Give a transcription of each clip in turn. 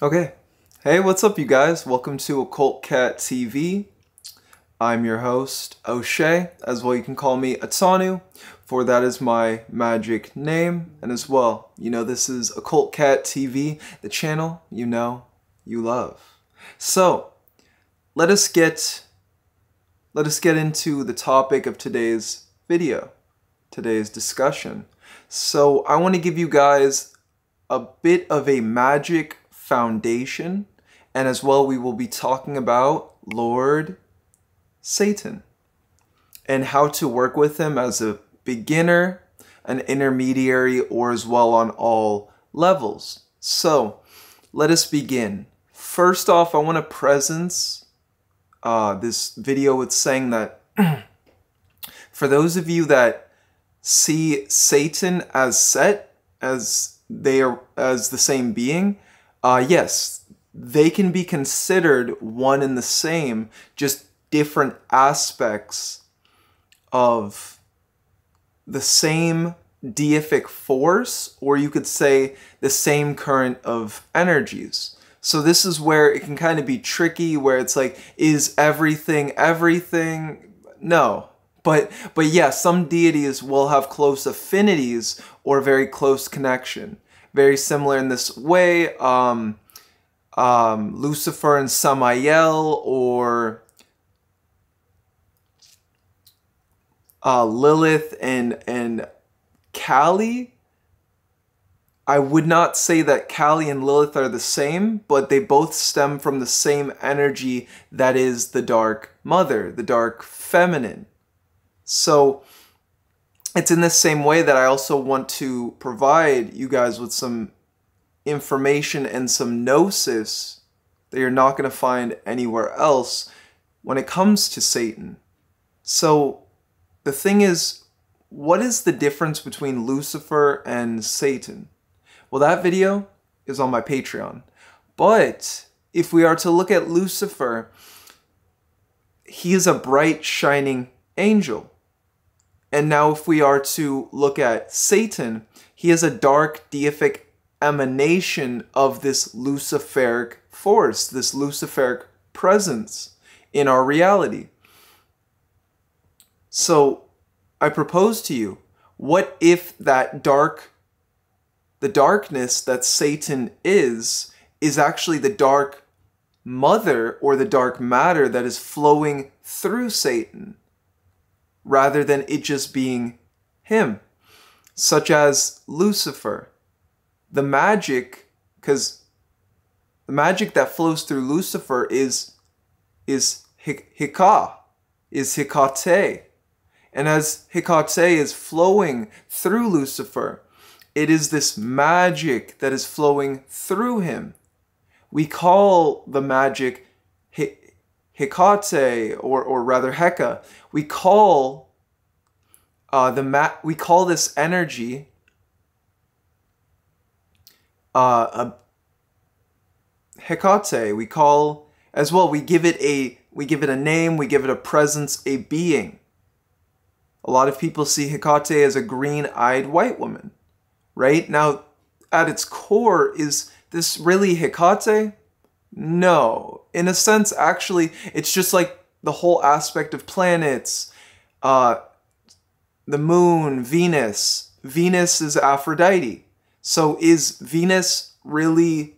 Okay. Hey, what's up, you guys? Welcome to Occult Cat TV. I'm your host, O'Shea. As well, you can call me Atanu, for that is my magic name. And as well, you know, this is Occult Cat TV, the channel you know you love. So, let us get let us get into the topic of today's video, today's discussion. So, I want to give you guys a bit of a magic foundation, and as well, we will be talking about Lord Satan and how to work with him as a beginner, an intermediary, or as well on all levels. So let us begin. First off, I want to presence uh, this video. It's saying that for those of you that see Satan as set, as they are as the same being, uh, yes, they can be considered one and the same, just different aspects of the same deific force, or you could say the same current of energies. So this is where it can kind of be tricky, where it's like, is everything everything? No. But, but yeah, some deities will have close affinities or very close connection very similar in this way. Um, um, Lucifer and Samael or uh, Lilith and, and Kali. I would not say that Kali and Lilith are the same, but they both stem from the same energy that is the Dark Mother, the Dark Feminine. So, it's in the same way that I also want to provide you guys with some information and some gnosis that you're not going to find anywhere else when it comes to Satan. So the thing is, what is the difference between Lucifer and Satan? Well, that video is on my Patreon. But if we are to look at Lucifer, he is a bright, shining angel. And now, if we are to look at Satan, he is a dark deific emanation of this Luciferic force, this Luciferic presence in our reality. So, I propose to you what if that dark, the darkness that Satan is, is actually the dark mother or the dark matter that is flowing through Satan? rather than it just being him, such as Lucifer. The magic, because the magic that flows through Lucifer is is hikah, is hikate. And as hikate is flowing through Lucifer, it is this magic that is flowing through him. We call the magic Hecate, or, or rather Heka, we call uh, the ma- we call this energy uh, a Hecate. We call as well. We give it a we give it a name. We give it a presence, a being. A lot of people see Hecate as a green-eyed white woman, right? Now, at its core, is this really Hecate? No. In a sense, actually, it's just like the whole aspect of planets, uh, the moon, Venus. Venus is Aphrodite. So is Venus really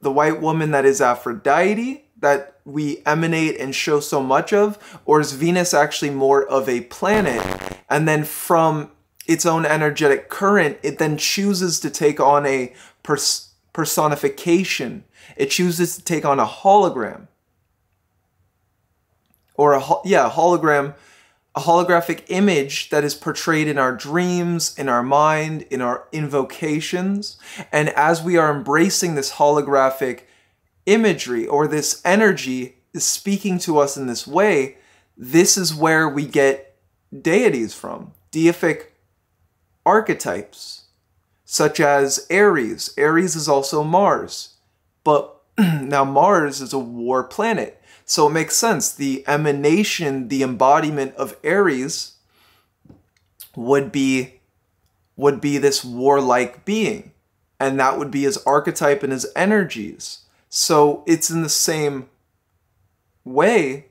the white woman that is Aphrodite that we emanate and show so much of? Or is Venus actually more of a planet? And then from its own energetic current, it then chooses to take on a pers personification it chooses to take on a hologram. Or a yeah, a hologram, a holographic image that is portrayed in our dreams, in our mind, in our invocations. And as we are embracing this holographic imagery or this energy is speaking to us in this way, this is where we get deities from, deific archetypes, such as Aries. Aries is also Mars. But now Mars is a war planet. So it makes sense. The emanation, the embodiment of Aries would be would be this warlike being. And that would be his archetype and his energies. So it's in the same way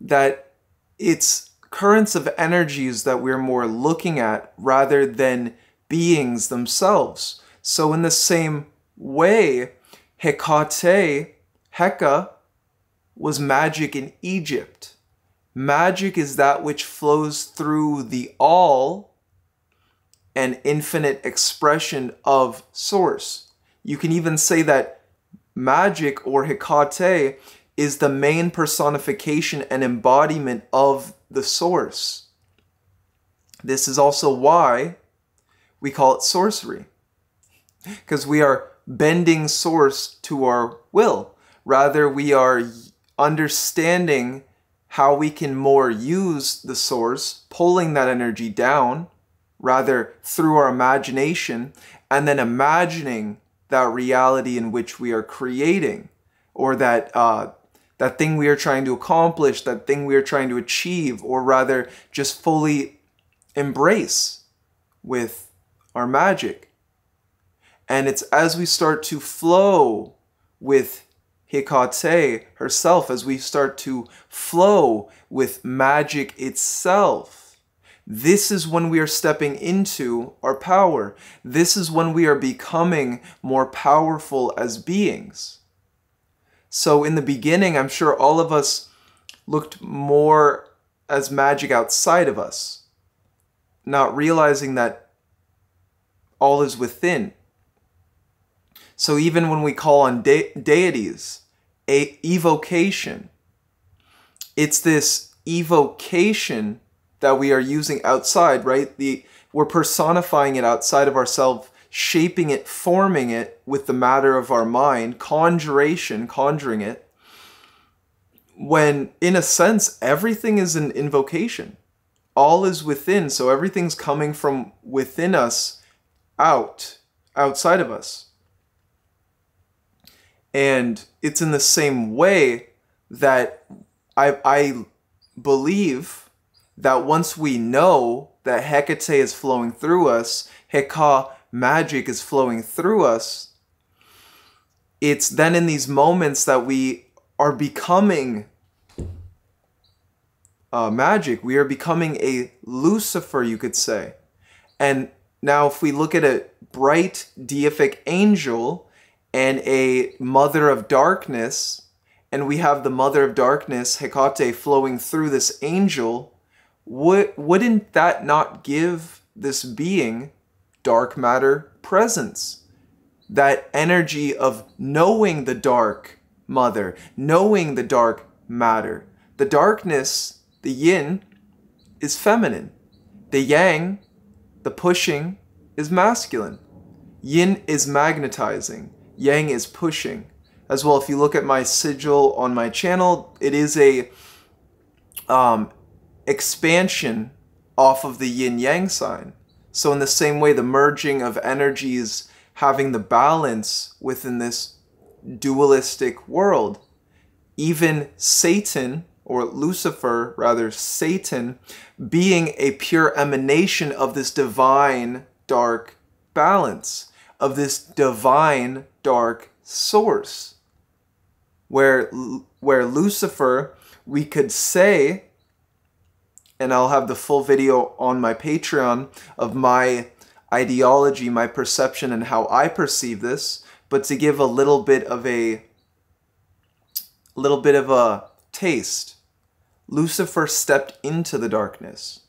that it's currents of energies that we're more looking at rather than beings themselves. So in the same way, Hecate, Heka, was magic in Egypt. Magic is that which flows through the all an infinite expression of source. You can even say that magic or Hecate is the main personification and embodiment of the source. This is also why we call it sorcery, because we are bending source to our will. Rather, we are understanding how we can more use the source, pulling that energy down, rather through our imagination, and then imagining that reality in which we are creating, or that uh, that thing we are trying to accomplish, that thing we are trying to achieve, or rather just fully embrace with our magic. And it's as we start to flow with Hikate herself, as we start to flow with magic itself, this is when we are stepping into our power. This is when we are becoming more powerful as beings. So, in the beginning, I'm sure all of us looked more as magic outside of us, not realizing that all is within. So even when we call on de deities, a evocation, it's this evocation that we are using outside, right? The we're personifying it outside of ourselves, shaping it, forming it with the matter of our mind, conjuration, conjuring it. When in a sense everything is an invocation. All is within, so everything's coming from within us out, outside of us. And it's in the same way that I, I believe that once we know that Hecate is flowing through us, Heka magic is flowing through us, it's then in these moments that we are becoming uh, magic. We are becoming a Lucifer, you could say. And now, if we look at a bright deific angel, and a mother of darkness, and we have the mother of darkness, Hecate, flowing through this angel, would, wouldn't that not give this being, dark matter, presence? That energy of knowing the dark mother, knowing the dark matter. The darkness, the yin, is feminine. The yang, the pushing, is masculine. Yin is magnetizing. Yang is pushing. As well, if you look at my sigil on my channel, it is a um, expansion off of the yin yang sign. So, in the same way, the merging of energies, having the balance within this dualistic world, even Satan, or Lucifer, rather, Satan, being a pure emanation of this divine dark balance of this divine dark source. Where, where Lucifer, we could say, and I'll have the full video on my Patreon of my ideology, my perception, and how I perceive this, but to give a little bit of a little bit of a taste. Lucifer stepped into the darkness.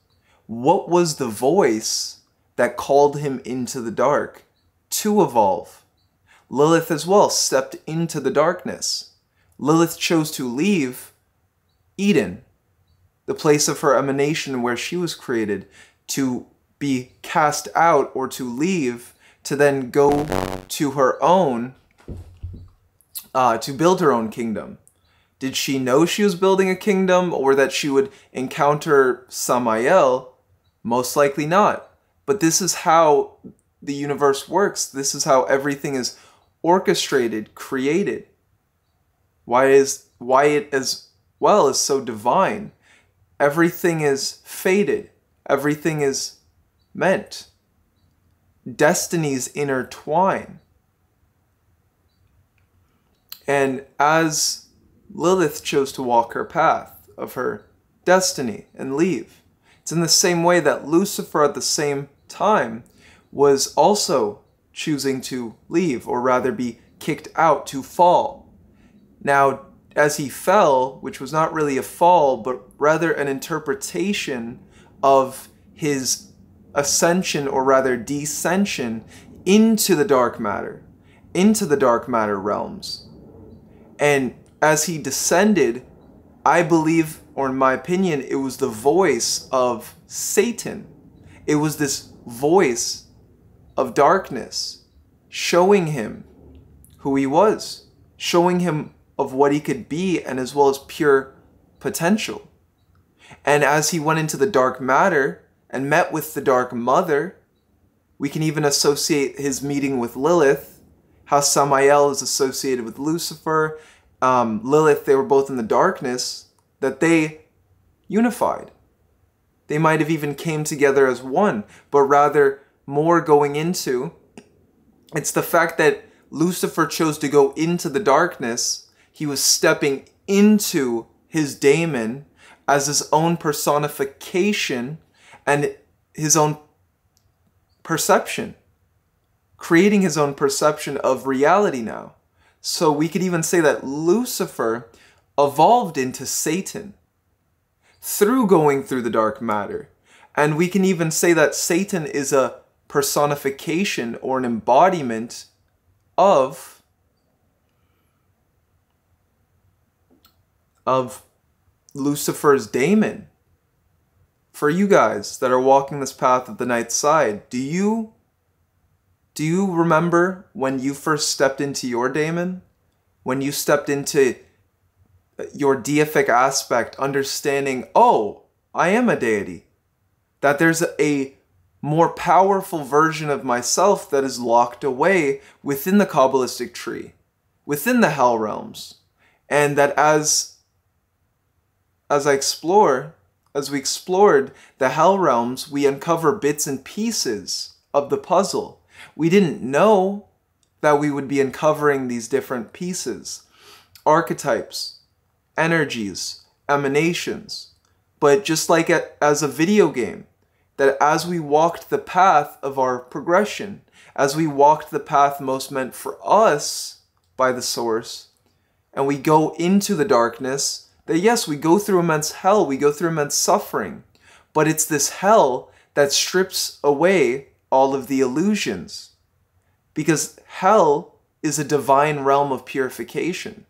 What was the voice that called him into the dark? to evolve. Lilith as well stepped into the darkness. Lilith chose to leave Eden, the place of her emanation where she was created, to be cast out or to leave, to then go to her own, uh, to build her own kingdom. Did she know she was building a kingdom or that she would encounter Samael? Most likely not. But this is how the universe works. This is how everything is orchestrated, created. Why is why it as well is so divine. Everything is fated. Everything is meant. Destinies intertwine. And as Lilith chose to walk her path of her destiny and leave, it's in the same way that Lucifer at the same time was also choosing to leave, or rather be kicked out to fall. Now, as he fell, which was not really a fall, but rather an interpretation of his ascension, or rather descension, into the dark matter, into the dark matter realms. And as he descended, I believe, or in my opinion, it was the voice of Satan. It was this voice of darkness, showing him who he was, showing him of what he could be and as well as pure potential. And as he went into the dark matter and met with the dark mother, we can even associate his meeting with Lilith, how Samael is associated with Lucifer, um, Lilith, they were both in the darkness, that they unified. They might have even came together as one, but rather more going into. It's the fact that Lucifer chose to go into the darkness. He was stepping into his daemon as his own personification and his own perception, creating his own perception of reality now. So we could even say that Lucifer evolved into Satan through going through the dark matter. And we can even say that Satan is a personification or an embodiment of of Lucifer's daemon. For you guys that are walking this path of the night side, do you do you remember when you first stepped into your daemon? When you stepped into your deific aspect, understanding, oh, I am a deity. That there's a more powerful version of myself that is locked away within the Kabbalistic tree, within the Hell realms. And that as, as I explore, as we explored the Hell realms, we uncover bits and pieces of the puzzle. We didn't know that we would be uncovering these different pieces, archetypes, energies, emanations. But just like as a video game, that as we walked the path of our progression, as we walked the path most meant for us by the source, and we go into the darkness, that yes, we go through immense hell, we go through immense suffering, but it's this hell that strips away all of the illusions. Because hell is a divine realm of purification.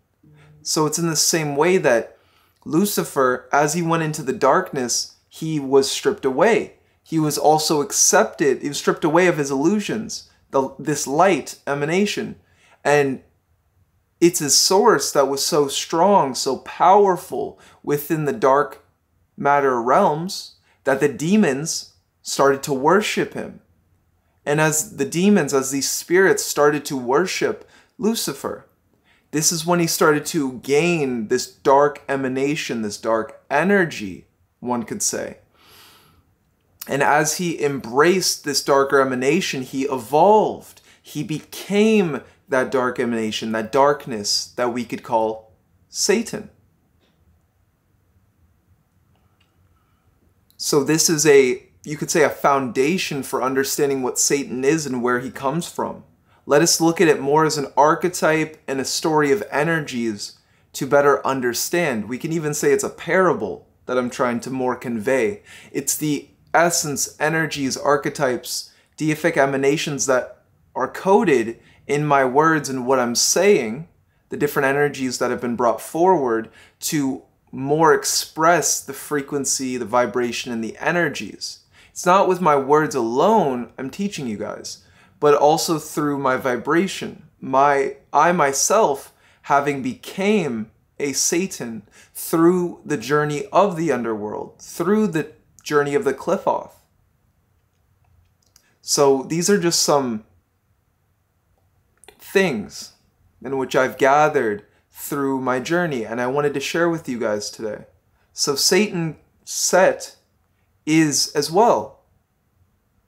So it's in the same way that Lucifer, as he went into the darkness, he was stripped away he was also accepted, he was stripped away of his illusions, the, this light emanation. And it's his source that was so strong, so powerful within the dark matter realms that the demons started to worship him. And as the demons, as these spirits started to worship Lucifer, this is when he started to gain this dark emanation, this dark energy, one could say. And as he embraced this darker emanation, he evolved. He became that dark emanation, that darkness that we could call Satan. So this is a, you could say, a foundation for understanding what Satan is and where he comes from. Let us look at it more as an archetype and a story of energies to better understand. We can even say it's a parable that I'm trying to more convey. It's the essence, energies, archetypes, deific emanations that are coded in my words and what I'm saying, the different energies that have been brought forward to more express the frequency, the vibration, and the energies. It's not with my words alone I'm teaching you guys, but also through my vibration. My I myself having became a Satan through the journey of the underworld, through the Journey of the Cliff Off. So these are just some things in which I've gathered through my journey, and I wanted to share with you guys today. So Satan set is as well.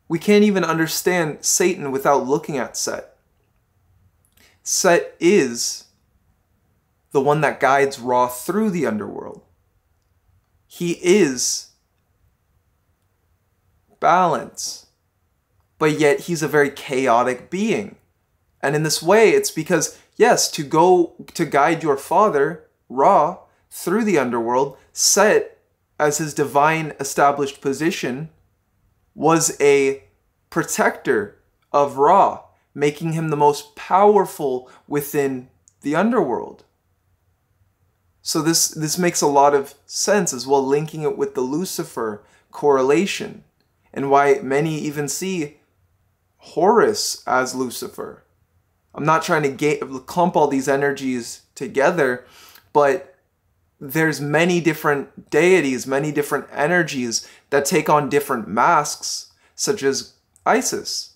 We can't even understand Satan without looking at Set. Set is the one that guides Ra through the underworld. He is balance. But yet he's a very chaotic being. And in this way, it's because, yes, to go to guide your father, Ra, through the underworld, Set, as his divine established position, was a protector of Ra, making him the most powerful within the underworld. So this this makes a lot of sense as well, linking it with the Lucifer correlation and why many even see Horus as Lucifer. I'm not trying to get, clump all these energies together, but there's many different deities, many different energies that take on different masks, such as Isis,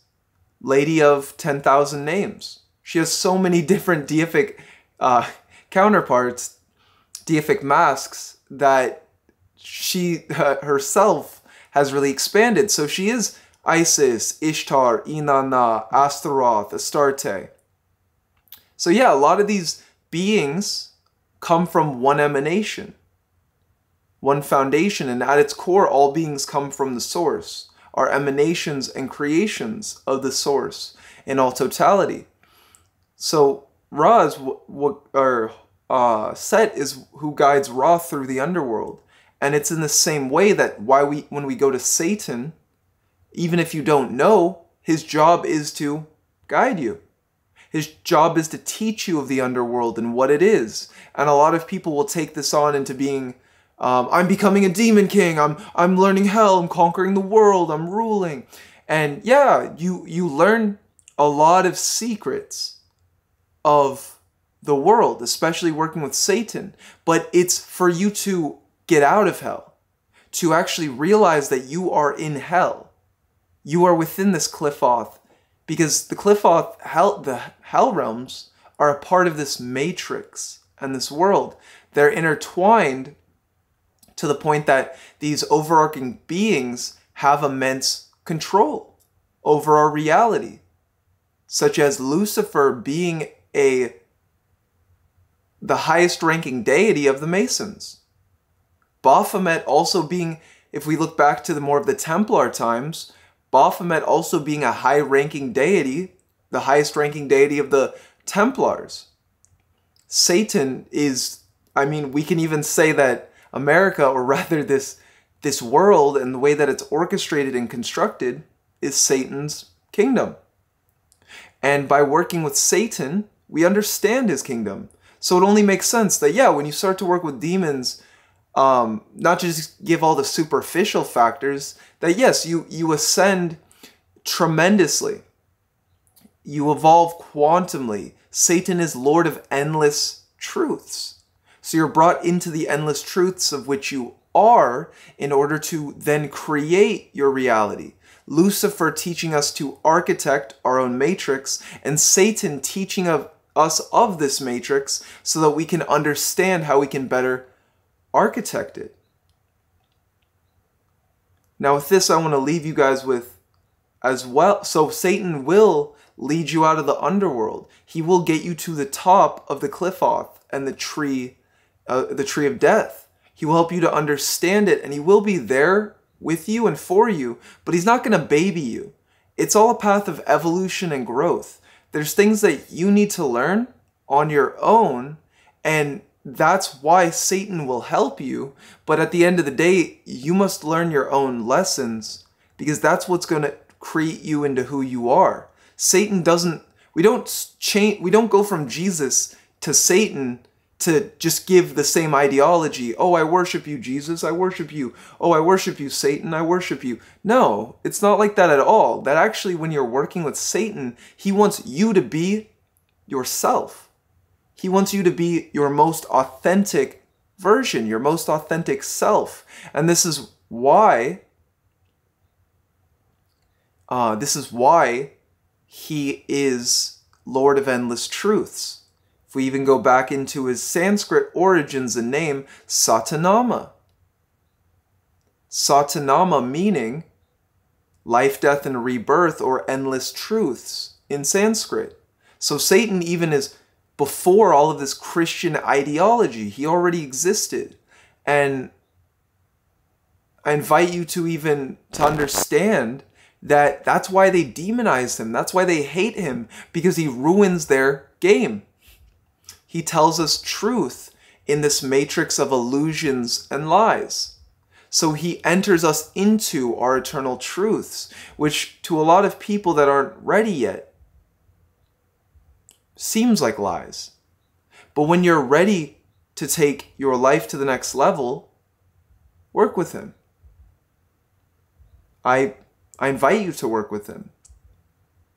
Lady of 10,000 Names. She has so many different deific uh, counterparts, deific masks, that she uh, herself has really expanded. So she is Isis, Ishtar, Inanna, Astaroth, Astarte. So yeah, a lot of these beings come from one emanation, one foundation, and at its core, all beings come from the source, are emanations and creations of the source in all totality. So Ra is what, what or uh, Set is who guides Ra through the underworld. And it's in the same way that why we when we go to Satan, even if you don't know, his job is to guide you. His job is to teach you of the underworld and what it is. And a lot of people will take this on into being, um, I'm becoming a demon king. I'm I'm learning hell. I'm conquering the world. I'm ruling. And yeah, you you learn a lot of secrets of the world, especially working with Satan. But it's for you to get out of hell, to actually realize that you are in hell. You are within this cliffoth because the cliffoth, hell, the hell realms are a part of this matrix and this world. They're intertwined to the point that these overarching beings have immense control over our reality, such as Lucifer being a the highest ranking deity of the Masons. Baphomet also being, if we look back to the more of the Templar times, Baphomet also being a high ranking deity, the highest ranking deity of the Templars. Satan is, I mean, we can even say that America, or rather this, this world and the way that it's orchestrated and constructed, is Satan's kingdom. And by working with Satan, we understand his kingdom. So it only makes sense that, yeah, when you start to work with demons, um, not just give all the superficial factors that yes you you ascend tremendously you evolve quantumly satan is lord of endless truths so you're brought into the endless truths of which you are in order to then create your reality lucifer teaching us to architect our own matrix and satan teaching of us of this matrix so that we can understand how we can better architected. Now, with this, I want to leave you guys with as well. So, Satan will lead you out of the underworld. He will get you to the top of the cliff off and the tree, uh, the tree of death. He will help you to understand it, and he will be there with you and for you. But he's not going to baby you. It's all a path of evolution and growth. There's things that you need to learn on your own, and that's why Satan will help you, but at the end of the day, you must learn your own lessons because that's what's going to create you into who you are. Satan doesn't we don't change we don't go from Jesus to Satan to just give the same ideology. Oh, I worship you, Jesus. I worship you. Oh, I worship you, Satan. I worship you. No, it's not like that at all. That actually, when you're working with Satan, he wants you to be yourself. He wants you to be your most authentic version, your most authentic self. And this is why uh, this is why he is Lord of Endless Truths. If we even go back into his Sanskrit origins and name, Satanama. Satanama meaning life, death, and rebirth or endless truths in Sanskrit. So Satan even is before all of this Christian ideology. He already existed. And I invite you to even to understand that that's why they demonize him. That's why they hate him because he ruins their game. He tells us truth in this matrix of illusions and lies. So he enters us into our eternal truths, which to a lot of people that aren't ready yet seems like lies. But when you're ready to take your life to the next level, work with him. I, I invite you to work with him,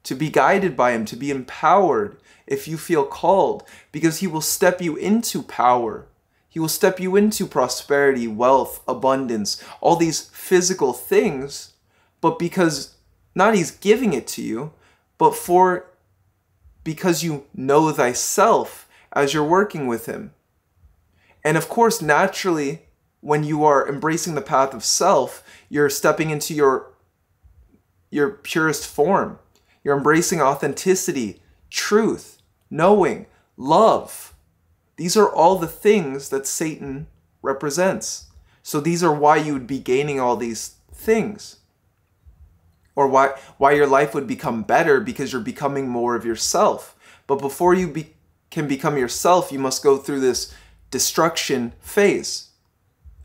to be guided by him, to be empowered if you feel called, because he will step you into power. He will step you into prosperity, wealth, abundance, all these physical things, but because not he's giving it to you, but for because you know thyself as you're working with Him. And of course, naturally, when you are embracing the path of self, you're stepping into your, your purest form. You're embracing authenticity, truth, knowing, love. These are all the things that Satan represents. So these are why you would be gaining all these things or why, why your life would become better because you're becoming more of yourself. But before you be, can become yourself, you must go through this destruction phase.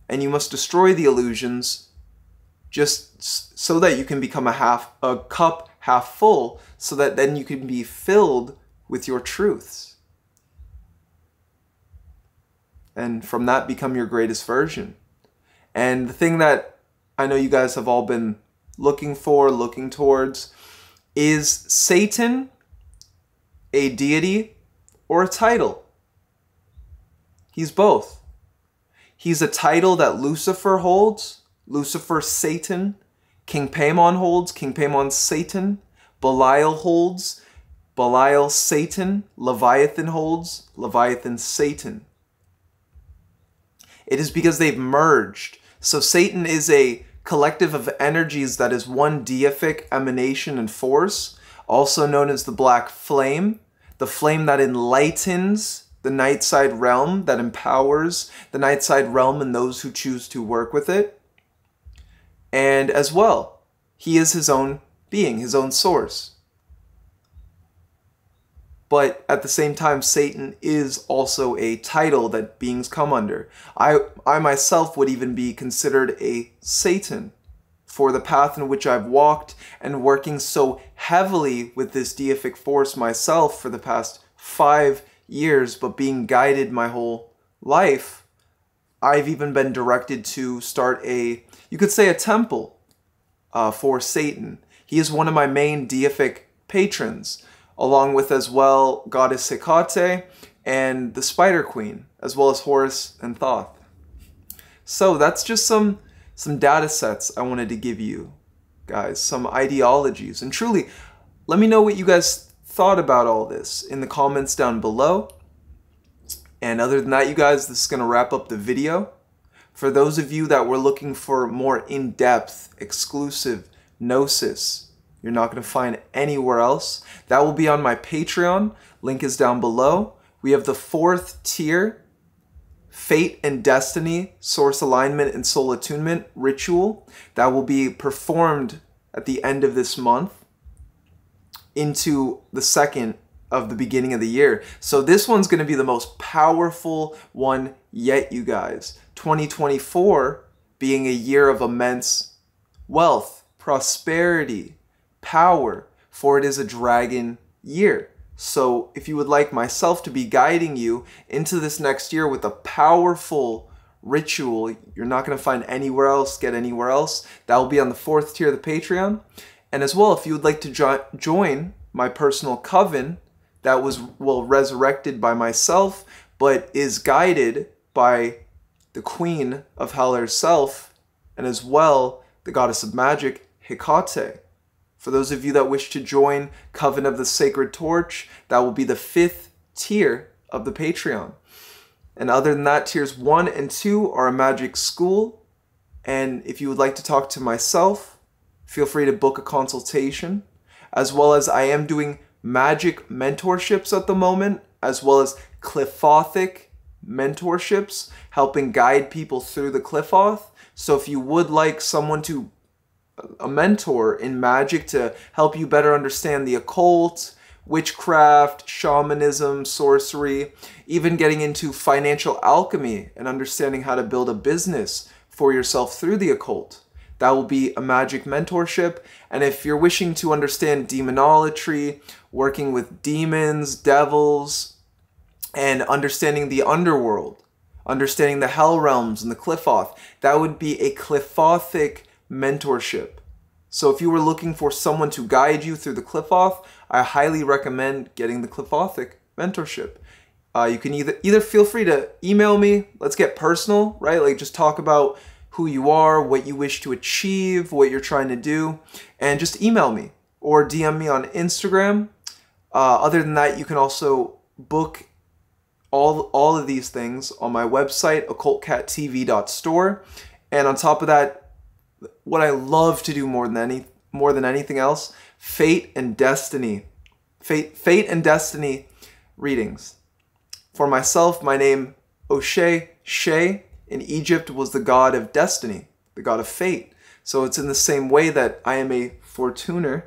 And you must destroy the illusions just so that you can become a half a cup half full so that then you can be filled with your truths. And from that become your greatest version. And the thing that I know you guys have all been looking for, looking towards. Is Satan a deity or a title? He's both. He's a title that Lucifer holds, Lucifer Satan, King Paimon holds, King Paimon Satan, Belial holds, Belial Satan, Leviathan holds, Leviathan Satan. It is because they've merged. So Satan is a collective of energies that is one deific emanation and force, also known as the Black Flame, the flame that enlightens the Nightside realm, that empowers the Nightside realm and those who choose to work with it. And as well, he is his own being, his own source but at the same time satan is also a title that beings come under i i myself would even be considered a satan for the path in which i've walked and working so heavily with this deific force myself for the past 5 years but being guided my whole life i've even been directed to start a you could say a temple uh, for satan he is one of my main deific patrons along with as well goddess Sekate and the Spider Queen, as well as Horus and Thoth. So that's just some some data sets I wanted to give you guys, some ideologies. And truly, let me know what you guys thought about all this in the comments down below. And other than that, you guys, this is going to wrap up the video. For those of you that were looking for more in-depth, exclusive gnosis you're not going to find anywhere else. That will be on my Patreon. Link is down below. We have the fourth tier Fate and Destiny, Source Alignment and Soul Attunement ritual that will be performed at the end of this month into the second of the beginning of the year. So this one's going to be the most powerful one yet, you guys. 2024 being a year of immense wealth, prosperity, power, for it is a dragon year. So, if you would like myself to be guiding you into this next year with a powerful ritual you're not going to find anywhere else, get anywhere else, that will be on the fourth tier of the Patreon. And as well, if you would like to jo join my personal coven that was, well, resurrected by myself, but is guided by the queen of hell herself, and as well, the goddess of magic, Hecate. For those of you that wish to join Coven of the Sacred Torch, that will be the fifth tier of the Patreon. And other than that, tiers one and two are a magic school. And if you would like to talk to myself, feel free to book a consultation. As well as I am doing magic mentorships at the moment, as well as cliffothic mentorships, helping guide people through the cliffoth. So if you would like someone to a mentor in magic to help you better understand the occult, witchcraft, shamanism, sorcery, even getting into financial alchemy and understanding how to build a business for yourself through the occult. That will be a magic mentorship. And if you're wishing to understand demonolatry, working with demons, devils, and understanding the underworld, understanding the hell realms and the cliffoth, that would be a cliffothic mentorship. So if you were looking for someone to guide you through the cliff off, I highly recommend getting the Cliffothic mentorship. Uh, you can either either feel free to email me. Let's get personal, right? Like just talk about who you are, what you wish to achieve, what you're trying to do, and just email me or DM me on Instagram. Uh, other than that, you can also book all all of these things on my website occultcattv.store, and on top of that, what I love to do more than any more than anything else, fate and destiny. Fate fate and destiny readings. For myself, my name O'Shea, She in Egypt was the god of destiny, the god of fate. So it's in the same way that I am a fortuner,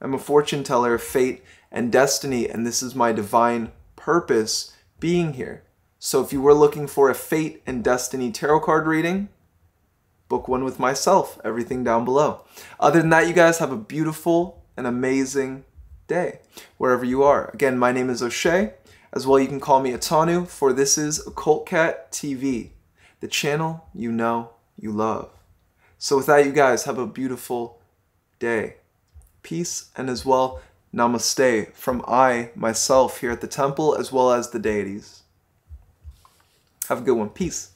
I'm a fortune teller of fate and destiny, and this is my divine purpose being here. So if you were looking for a fate and destiny tarot card reading, book one with myself. Everything down below. Other than that, you guys have a beautiful and amazing day wherever you are. Again, my name is O'Shea. As well, you can call me Atanu, for this is Occult Cat TV, the channel you know you love. So, with that, you guys have a beautiful day. Peace, and as well, namaste from I, myself, here at the temple, as well as the deities. Have a good one. Peace.